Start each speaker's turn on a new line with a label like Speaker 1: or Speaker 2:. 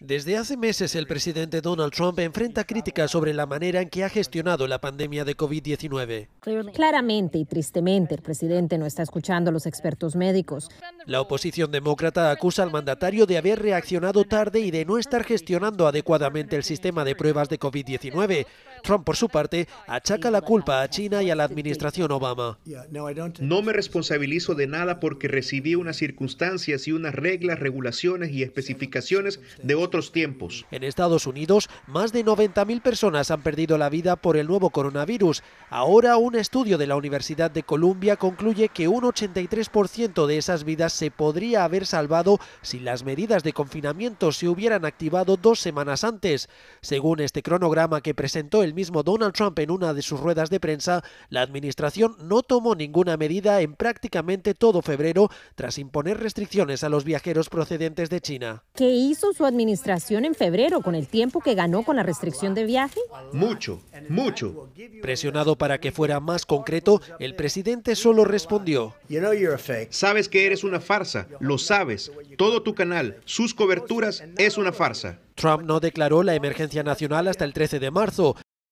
Speaker 1: Desde hace meses el presidente Donald Trump enfrenta críticas sobre la manera en que ha gestionado la pandemia de COVID-19.
Speaker 2: Claramente y tristemente, el presidente no está escuchando a los expertos médicos.
Speaker 1: La oposición demócrata acusa al mandatario de haber reaccionado tarde y de no estar gestionando adecuadamente el sistema de pruebas de COVID-19. Trump, por su parte, achaca la culpa a China y a la administración Obama.
Speaker 3: No me responsabilizo de nada porque recibí unas circunstancias y unas reglas, regulaciones y especificaciones
Speaker 1: de otros tiempos. En Estados Unidos, más de 90.000 personas han perdido la vida por el nuevo coronavirus. Ahora un un estudio de la Universidad de Columbia concluye que un 83% de esas vidas se podría haber salvado si las medidas de confinamiento se hubieran activado dos semanas antes. Según este cronograma que presentó el mismo Donald Trump en una de sus ruedas de prensa, la administración no tomó ninguna medida en prácticamente todo febrero tras imponer restricciones a los viajeros procedentes de China.
Speaker 2: ¿Qué hizo su administración en febrero con el tiempo que ganó con la restricción de viaje?
Speaker 1: Mucho mucho. Presionado para que fuera más concreto, el presidente solo respondió,
Speaker 3: sabes que eres una farsa, lo sabes, todo tu canal, sus coberturas es una farsa.
Speaker 1: Trump no declaró la emergencia nacional hasta el 13 de marzo,